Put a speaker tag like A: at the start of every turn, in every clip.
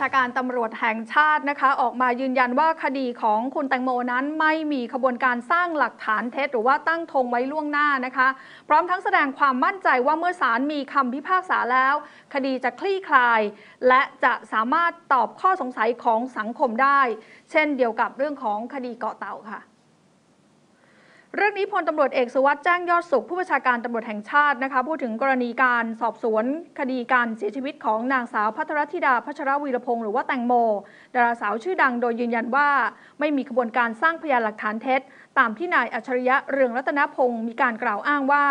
A: ชาการตำรวจแห่งชาตินะคะ ออกมายืนยันว่าคดีของคุณแตงโมนั้นไม่มีขบวนการสร้างหลักฐานเท็จ หรือว่าตั้งธงไว้ล่วงหน้านะคะ พร้อมทั้งแสดงความมั่นใจว่าเมื่อศาลมีคำพิพากษาแล้ว คดีจะคลี่คลายและจะสามารถตอบข้อสงสัยของสังคมได้ เช่นเดียวกับเรื่องของคดีเกาะเต่าค่ะเรื่องนี้พลตำรวจเอกสุวัสด์แจ้งยอดสุขผู้บัญชาการตำรวจแห่งชาตินะคะพูดถึงกรณีการสอบสวน คดีการเสียชีวิตของนางสาวพัทรธิดาพัชรวีรพงศ์หรือว่าแตงโมดาราสาวชื่อดังโดยยืนยันว่า ไม่มีขบวนการสร้างพยานหลักฐานเท็จ ตามที่นายอัจฉริยะเรืองรัตนพงศ์มีการกล่าวอ้างว่า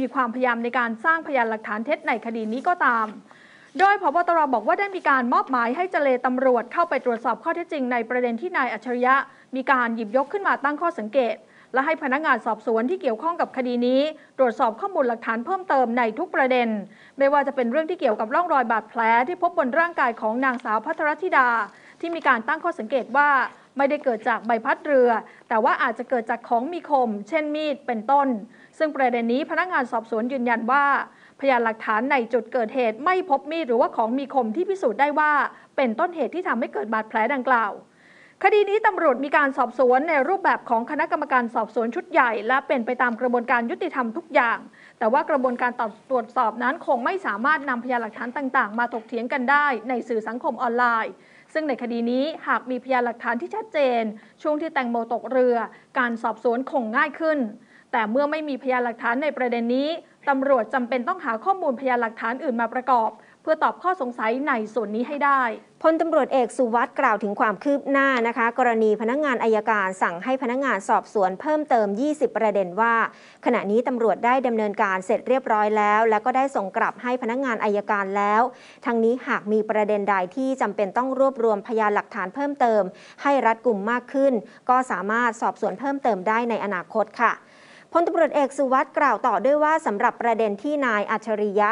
A: มีความพยายามในการสร้างพยานหลักฐานเท็จในคดีนี้ก็ตาม โดยพบตรบอกว่าได้มีการมอบหมายให้เจเลตำรวจเข้าไปตรวจสอบข้อเท็จจริงในประเด็นที่นายอัจฉริยะ มีการหยิบยกขึ้นมาตั้งข้อสังเกตและให้พนักงานสอบสวนที่เกี่ยวข้องกับคดีนี้ตรวจสอบข้อมูลหลักฐานเพิ่มเติมในทุกประเด็น ไม่ว่าจะเป็นเรื่องที่เกี่ยวกับร่องรอยบาดแผลที่พบบนร่างกายของนางสาวพัทรธิดา ที่มีการตั้งข้อสังเกตว่า ไม่ได้เกิดจากใบพัดเรือ แต่ว่าอาจจะเกิดจากของมีคม เช่นมีดเป็นต้น ซึ่งประเด็นนี้พนักงานสอบสวนยืนยันว่า พยานหลักฐานในจุดเกิดเหตุไม่พบมีดหรือว่าของมีคมที่พิสูจน์ได้ว่าเป็นต้นเหตุที่ทำให้เกิดบาดแผลดังกล่าวคดีนี้ตำรวจมีการสอบสวนในรูปแบบของคณะกรรมการสอบสวนชุดใหญ่และเป็นไปตามกระบวนการยุติธรรมทุกอย่าง แต่ว่ากระบวนการตรวจสอบนั้นคงไม่สามารถนำพยานหลักฐานต่าง ๆ มา ถกเถียงกันได้ในสื่อสังคมออนไลน์ ซึ่งในคดีนี้หากมีพยานหลักฐานที่ชัดเจน ช่วงที่แตงโมตกเรือ การสอบสวนคงง่ายขึ้น แต่เมื่อไม่มีพยานหลักฐานในประเด็นนี้ตำรวจจำเป็นต้องหาข้อมูลพยานหลักฐานอื่นมาประกอบพื่อตอบข้อสงสัยในส่วนนี้ให้ได้พ
B: ลตำรวจเอกสุวัสด์กล่าวถึง ความคืบหน้านะคะ กรณีพนักงงานอายการสั่งให้พนักงงานสอบสวนเพิ่มเติม 20 ประเด็นว่า ขณะนี้ตำรวจได้ดำเนินการเสร็จเรียบร้อยแล้ว และก็ได้ส่งกลับให้พนักงงานอายการแล้ว ทั้งนี้หากมีประเด็นใดที่จำเป็นต้องรวบรวมพยานหลักฐานเพิ่มเติม ให้รัดกลุ่มมากขึ้น ก็สามารถสอบสวนเพิ่มเติมได้ในอนาคตค่ะพลตำรวจเอกสุวัสด์กล่าวต่อด้วยว่าสำหรับประเด็นที่นายอัจฉริยะ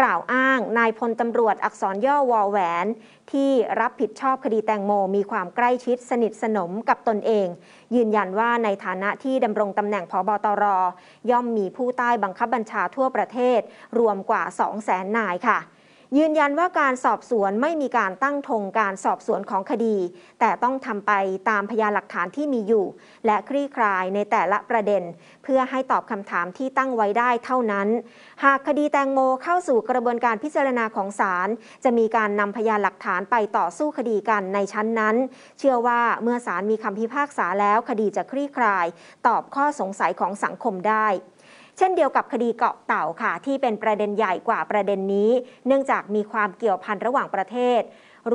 B: กล่าวอ้างนายพลตำรวจอักษรย่อวอแหวน ที่รับผิดชอบคดีแตงโมมีความใกล้ชิดสนิทสนมกับตนเอง ยืนยันว่าในฐานะที่ดำรงตำแหน่งพบตรย่อมมีผู้ใต้บังคับบัญชาทั่วประเทศรวมกว่า 2 0 0แสนนายค่ะยืนยันว่าการสอบสวนไม่มีการตั้งธงการสอบสวนของคดี แต่ต้องทำไปตามพยานหลักฐานที่มีอยู่ และคลี่คลายในแต่ละประเด็น เพื่อให้ตอบคำถามที่ตั้งไว้ได้เท่านั้น หากคดีแตงโมเข้าสู่กระบวนการพิจารณาของศาลจะมีการนำพยานหลักฐานไปต่อสู้คดีกันในชั้นนั้น เชื่อว่าเมื่อศาลมีคำพิพากษาแล้วคดีจะคลี่คลาย ตอบข้อสงสัยของสังคมได้เช่นเดียวกับคดีเกาะเต่าค่ะ ที่เป็นประเด็นใหญ่กว่าประเด็นนี้ เนื่องจากมีความเกี่ยวพันระหว่างประเทศ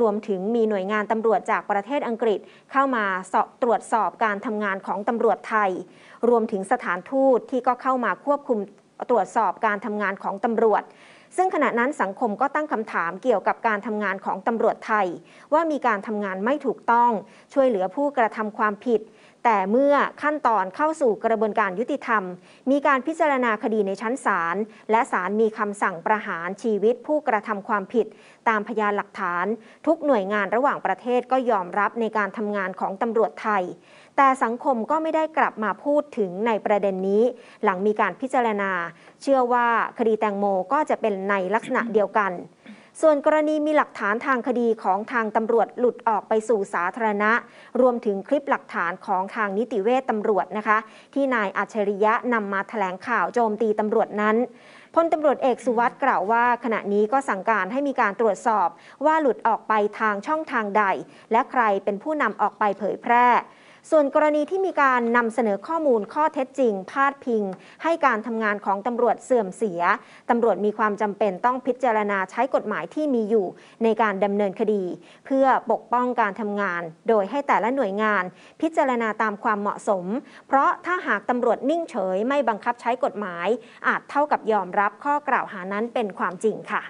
B: รวมถึงมีหน่วยงานตำรวจจากประเทศอังกฤษ เข้ามาสอบตรวจสอบการทำงานของตำรวจไทย รวมถึงสถานทูต ที่ก็เข้ามาควบคุมตรวจสอบการทำงานของตำรวจ ซึ่งขณะนั้นสังคมก็ตั้งคำถามเกี่ยวกับการทำงานของตำรวจไทย ว่ามีการทำงานไม่ถูกต้อง ช่วยเหลือผู้กระทำความผิดแต่เมื่อขั้นตอนเข้าสู่กระบวนการยุติธรรม มีการพิจารณาคดีในชั้นศาลและศาลมีคำสั่งประหารชีวิตผู้กระทำความผิด ตามพยานหลักฐาน ทุกหน่วยงานระหว่างประเทศก็ยอมรับในการทำงานของตำรวจไทย แต่สังคมก็ไม่ได้กลับมาพูดถึงในประเด็นนี้ หลังมีการพิจารณา เชื่อว่าคดีแตงโมก็จะเป็นในลักษณะเดียวกันส่วนกรณีมีหลักฐานทางคดีของทางตำรวจหลุดออกไปสู่สาธารณะ รวมถึงคลิปหลักฐานของทางนิติเวชตำรวจนะคะที่นายอัจฉริยะนำมาถแถลงข่าวโจมตีตำรวจนั้นพลตำรวจเอกสุวัสด์กล่าวว่าขณะนี้ก็สั่งการให้มีการตรวจสอบ ว่าหลุดออกไปทางช่องทางใด และใครเป็นผู้นำออกไปเผยแพร่ส่วนกรณีที่มีการนำเสนอข้อมูลข้อเท็จจริงพาดพิง ให้การทำงานของตำรวจเสื่อมเสียตำรวจมีความจำเป็นต้องพิจารณาใช้กฎหมายที่มีอยู่ในการดำเนินคดี เพื่อปกป้องการทำงาน โดยให้แต่ละหน่วยงานพิจารณาตามความเหมาะสม เพราะถ้าหากตำรวจนิ่งเฉยไม่บังคับใช้กฎหมาย อาจเท่ากับยอมรับข้อกล่าวหานั้นเป็นความจริงค่ะ